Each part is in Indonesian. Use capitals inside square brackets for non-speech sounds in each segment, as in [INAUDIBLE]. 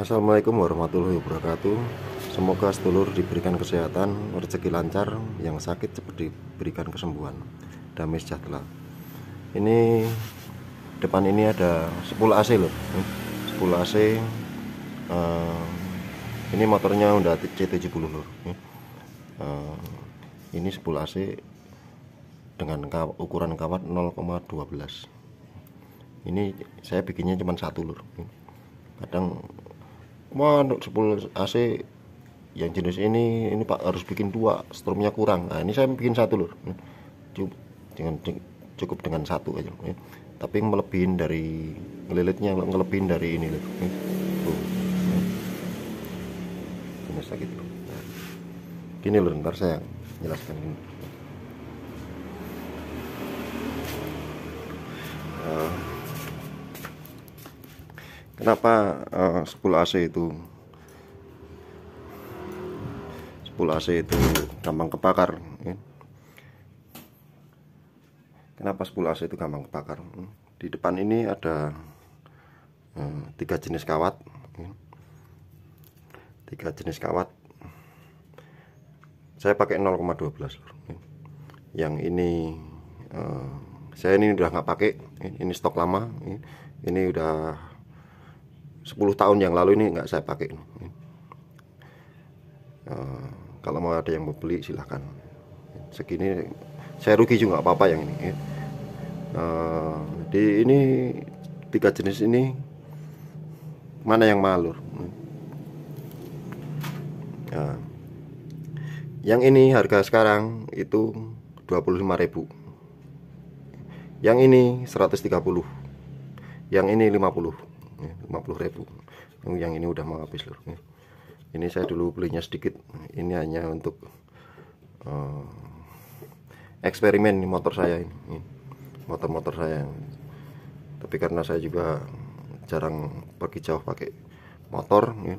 Assalamualaikum warahmatullahi wabarakatuh Semoga sedulur diberikan kesehatan, rezeki lancar, yang sakit cepat diberikan kesembuhan Damai sejahtera Ini depan ini ada 10 AC loh 10 AC eh, Ini motornya Honda C70 loh uh, Ini 10 AC dengan ukuran kawat 0,12 ini saya bikinnya cuma satu loh. kadang untuk 10 AC yang jenis ini ini Pak harus bikin dua strumnya kurang nah ini saya bikin satu lur cukup dengan cukup dengan satu aja ya. tapi melebihin dari ngelilitnya ngelebihin dari ini lur ya. ya. ini sakit lur nah. gini lur ntar saya jelaskan ini nah kenapa uh, spool AC itu spool AC itu gampang kebakar ya? kenapa spool AC itu gampang kebakar hmm. di depan ini ada uh, tiga jenis kawat ya? tiga jenis kawat saya pakai 0,12 ya? yang ini uh, saya ini udah nggak pakai ini, stok lama ya. ini udah 10 tahun yang lalu ini nggak saya pakai uh, kalau mau ada yang mau beli silahkan segini saya rugi juga apa-apa yang ini uh, ya. eh, di ini tiga jenis ini mana yang malur uh, yang ini harga sekarang itu 25.000 yang ini 130 yang ini 50 ya, 50000 yang ini udah mau habis lur ini saya dulu belinya sedikit ini hanya untuk uh, eksperimen ini motor saya ini motor-motor saya tapi karena saya juga jarang pergi jauh pakai motor ini ya.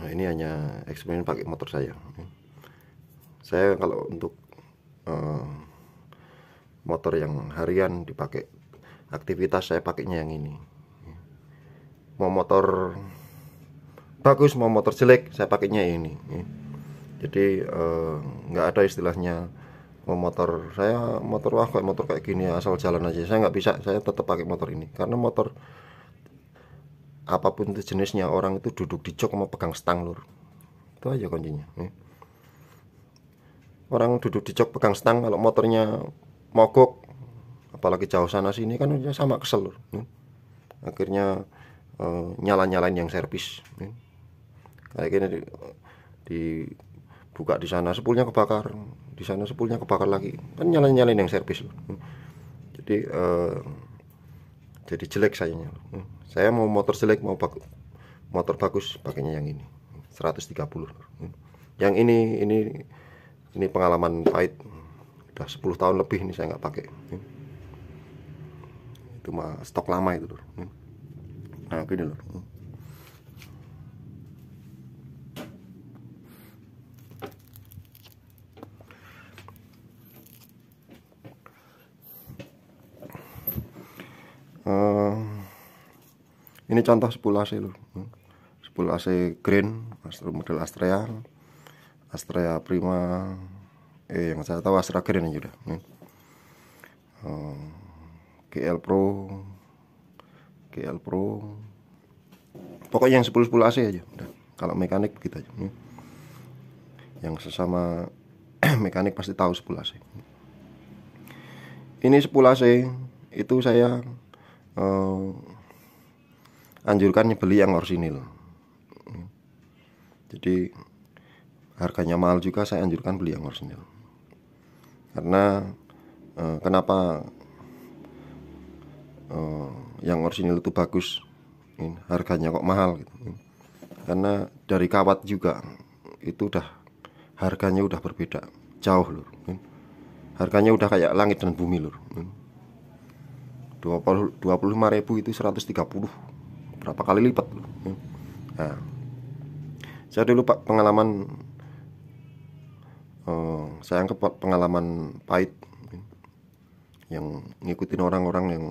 nah, ini hanya eksperimen pakai motor saya saya kalau untuk uh, motor yang harian dipakai aktivitas saya pakainya yang ini mau motor bagus mau motor jelek saya pakainya ini jadi eh, nggak ada istilahnya mau motor saya motor wah kayak motor kayak gini asal jalan aja saya nggak bisa saya tetap pakai motor ini karena motor apapun itu jenisnya orang itu duduk di jok mau pegang stang lur itu aja kuncinya ya. orang duduk di jok pegang stang kalau motornya mogok apalagi jauh sana sini kan sama kesel hmm. akhirnya uh, nyala-nyalain yang servis hmm. kayak gini dibuka di sana sepulnya kebakar di sana sepulnya kebakar lagi kan nyala-nyalain yang servis hmm. jadi eh, jadi jelek sayanya saya mau motor jelek mau bagu motor bagus pakainya yang ini 130 yang ini ini ini pengalaman pahit udah 10 tahun lebih ini saya nggak pakai itu mah stok lama itu lur hmm. nah gini lur Uh, hmm. eh, ini contoh 10 AC lur. 10 AC green, model Astrea. Astrea Prima eh yang saya tahu Astra Green aja udah. Hmm. Uh, GL Pro GL Pro pokoknya yang 10 10 AC aja udah kalau mekanik kita, aja ya. yang sesama [CLEARS THROAT] mekanik pasti tahu 10 AC ini 10 AC itu saya eh, anjurkan beli yang orsinil jadi harganya mahal juga saya anjurkan beli yang orsinil karena eh, kenapa uh, yang orisinil itu bagus ini, harganya kok mahal gitu. karena dari kawat juga itu udah harganya udah berbeda jauh lur harganya udah kayak langit dan bumi lur dua 20 lima ribu itu 130 berapa kali lipat lur nah, saya dulu pak pengalaman uh, saya anggap pengalaman pahit yang ngikutin orang-orang yang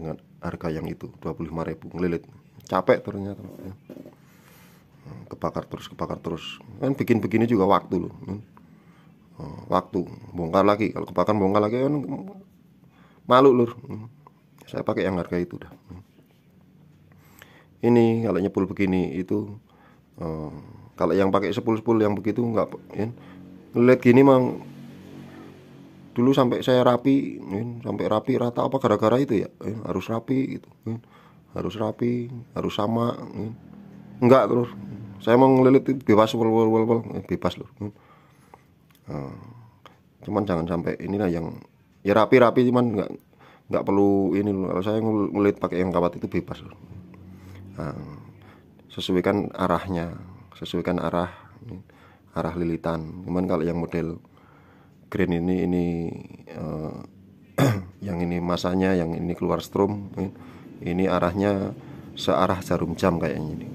dengan harga yang itu ribu ngelilit capek ternyata ya. hmm, kebakar terus kebakar terus kan bikin begini juga waktu loh hmm, waktu bongkar lagi kalau kebakar bongkar lagi kan malu lur hmm, saya pakai yang harga itu dah ini kalau nyepul begini itu eh, kalau yang pakai sepul sepul yang begitu enggak ya, ngelilit gini mang dulu sampai saya rapi sampai rapi rata apa gara-gara itu ya eh, harus rapi gitu harus rapi harus sama enggak terus saya mau ngelilit bebas wal wal wal, wal. Eh, bebas loh eh, cuman jangan sampai inilah yang ya rapi rapi cuman enggak enggak perlu ini loh kalau saya ngelilit pakai yang kawat itu bebas loh sesuaikan arahnya sesuaikan arah arah lilitan cuman kalau yang model green ini ini uh, [CLEARS THROAT] yang ini masanya yang ini keluar strom eh, ini, arahnya searah jarum jam kayaknya ini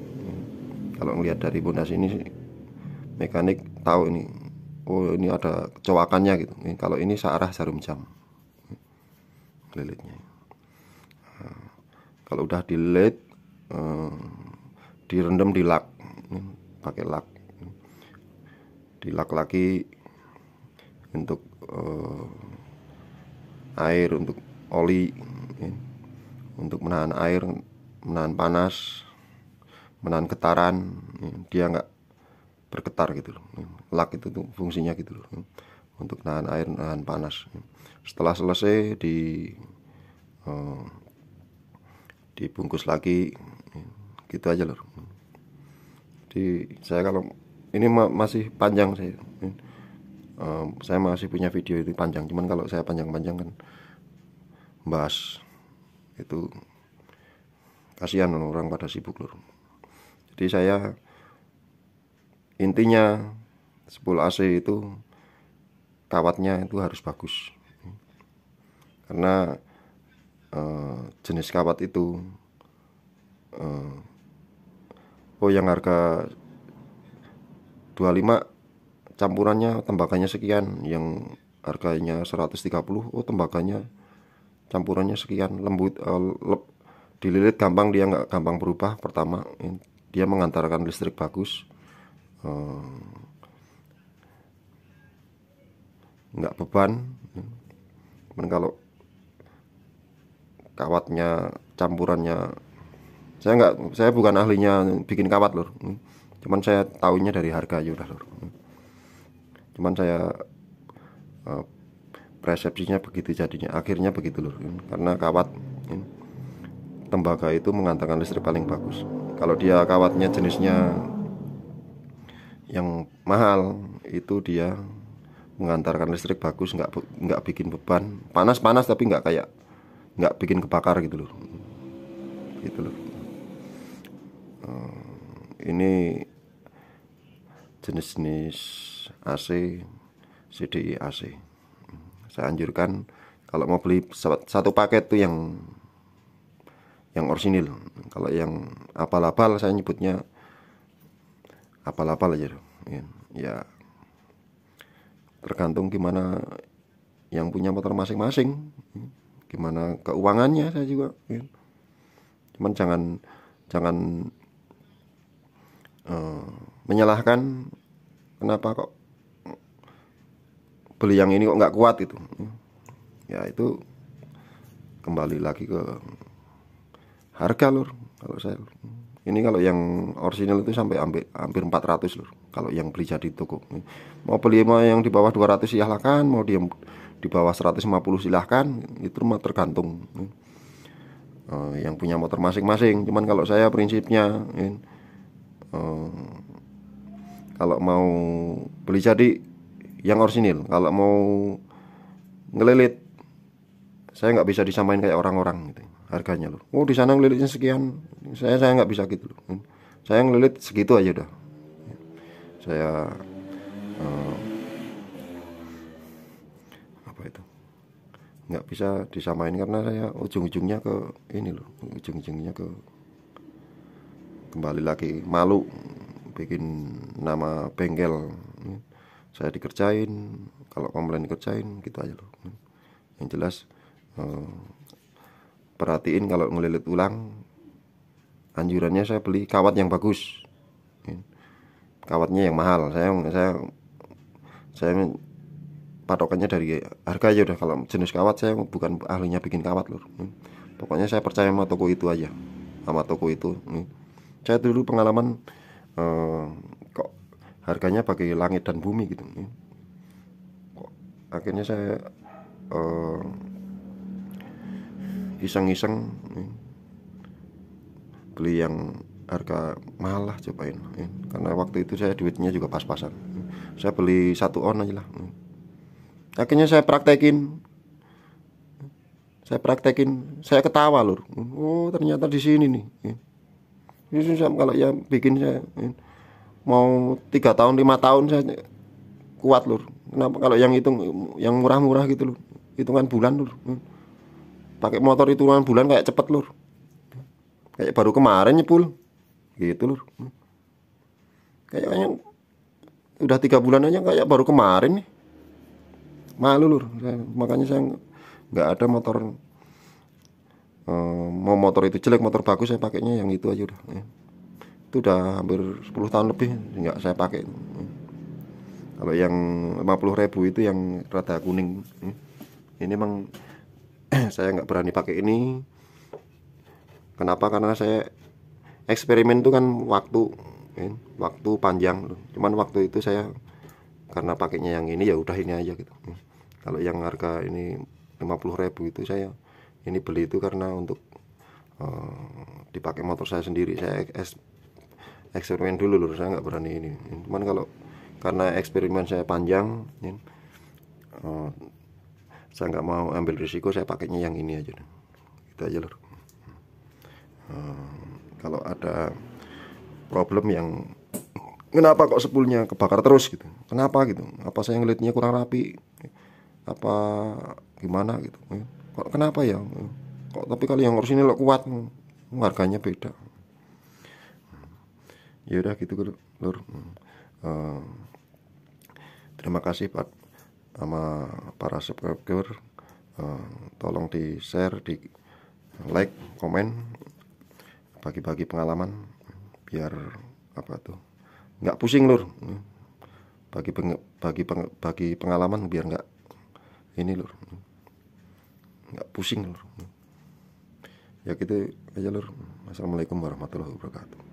kalau ngelihat dari pondasi ini mekanik tahu ini oh ini ada kecoakannya gitu ini, kalau ini searah jarum jam lilitnya nah, kalau udah dililit uh, eh, direndam di lak pakai lak Dilak lagi untuk uh, air untuk oli ya. untuk menahan air menahan panas menahan getaran ya. dia nggak bergetar gitu loh ya. lak itu tuh fungsinya gitu loh ya. untuk menahan air menahan panas ya. setelah selesai di uh, dibungkus lagi ya. gitu aja loh di saya kalau ini masih panjang saya ya um, saya masih punya video itu panjang cuman kalau saya panjang-panjang kan bahas itu kasihan orang pada sibuk lur jadi saya intinya sepuluh AC itu kawatnya itu harus bagus karena eh, jenis kawat itu eh, oh yang harga 25 campurannya tembakanya sekian yang harganya 130 oh tembakanya campurannya sekian lembut uh, lep, dililit gampang dia nggak gampang berubah pertama dia mengantarkan listrik bagus uh, nggak beban Men kalau kawatnya campurannya saya nggak saya bukan ahlinya bikin kawat lor cuman saya tahunya dari harga aja ya udah lor cuman saya uh, persepsinya begitu jadinya akhirnya begitu lur karena kawat tembaga itu mengantarkan listrik paling bagus kalau dia kawatnya jenisnya yang mahal itu dia mengantarkan listrik bagus nggak nggak bikin beban panas panas tapi nggak kayak nggak bikin kebakar gitu loh gitu loh eh, ini jenis-jenis AC CDI AC saya anjurkan kalau mau beli satu paket tuh yang yang orsinil kalau yang apal-apal saya nyebutnya apal-apal aja iya, ya tergantung gimana yang punya motor masing-masing gimana keuangannya saya juga iya. cuman jangan jangan uh, menyalahkan kenapa kok beli yang ini kok nggak kuat itu, ya itu kembali lagi ke harga lur kalau saya lor. ini kalau yang orisinal itu sampai hampir hampir 400 lur kalau yang beli jadi toko mau beli mau yang di bawah 200 silahkan mau di di bawah 150 silahkan itu mah tergantung eh, yang punya motor masing-masing cuman kalau saya prinsipnya eh, kalau mau beli jadi yang orisinil kalau mau ngelilit saya nggak bisa disamain kayak orang-orang gitu harganya loh oh di sana ngelilitnya sekian saya saya nggak bisa gitu loh hmm. saya ngelilit segitu aja udah saya uh, apa itu nggak bisa disamain karena saya ujung-ujungnya ke ini loh ujung-ujungnya ke kembali lagi malu bikin nama bengkel hmm saya dikerjain kalau komplain dikerjain gitu aja loh yang jelas eh, perhatiin kalau ngelilit ulang anjurannya saya beli kawat yang bagus kawatnya yang mahal saya saya saya patokannya dari harga aja udah kalau jenis kawat saya bukan ahlinya bikin kawat loh pokoknya saya percaya sama toko itu aja sama toko itu saya dulu pengalaman eh, harganya bagi langit dan bumi gitu akhirnya saya iseng eh, iseng-iseng beli yang harga mahal lah cobain karena waktu itu saya duitnya juga pas-pasan saya beli satu on aja lah akhirnya saya praktekin saya praktekin saya ketawa lur oh ternyata di sini nih ini kalau ya bikin saya mau tiga tahun lima tahun saja kuat lur kenapa kalau yang itu yang murah-murah gitu lur hitungan bulan lur hmm. pakai motor hitungan bulan kayak cepet lur kayak baru kemarin nyepul gitu lur hmm. kayaknya udah tiga bulan aja kayak baru kemarin nih malu lur makanya saya nggak ada motor eh, mau motor itu jelek motor bagus saya pakainya yang itu aja udah hmm itu udah hampir 10 tahun lebih nggak saya pakai kalau yang 50 ribu itu yang rada kuning ini memang [CLEARS THROAT] saya nggak berani pakai ini kenapa karena saya eksperimen itu kan waktu eh, waktu panjang cuman waktu itu saya karena pakainya yang ini ya udah ini aja gitu kalau yang harga ini 50 ribu itu saya ini beli itu karena untuk eh, dipakai motor saya sendiri saya eksperimen dulu lur saya nggak berani ini cuman kalau karena eksperimen saya panjang ya, oh, saya nggak mau ambil risiko saya pakainya yang ini aja itu aja lur oh, eh, kalau ada problem yang kenapa kok sepulnya kebakar terus gitu kenapa gitu apa saya ngelitnya kurang rapi apa gimana gitu ya, kok kenapa ya kok tapi kali yang ngurus ini lo kuat harganya beda ya udah gitu lur uh, hmm. eh, terima kasih pak sama para subscriber uh, tolong di share di like komen bagi-bagi pengalaman biar apa tuh nggak pusing lur hmm. bagi peng, bagi peng, bagi pengalaman biar nggak ini lur hmm. nggak pusing lur ya gitu aja lur assalamualaikum warahmatullahi wabarakatuh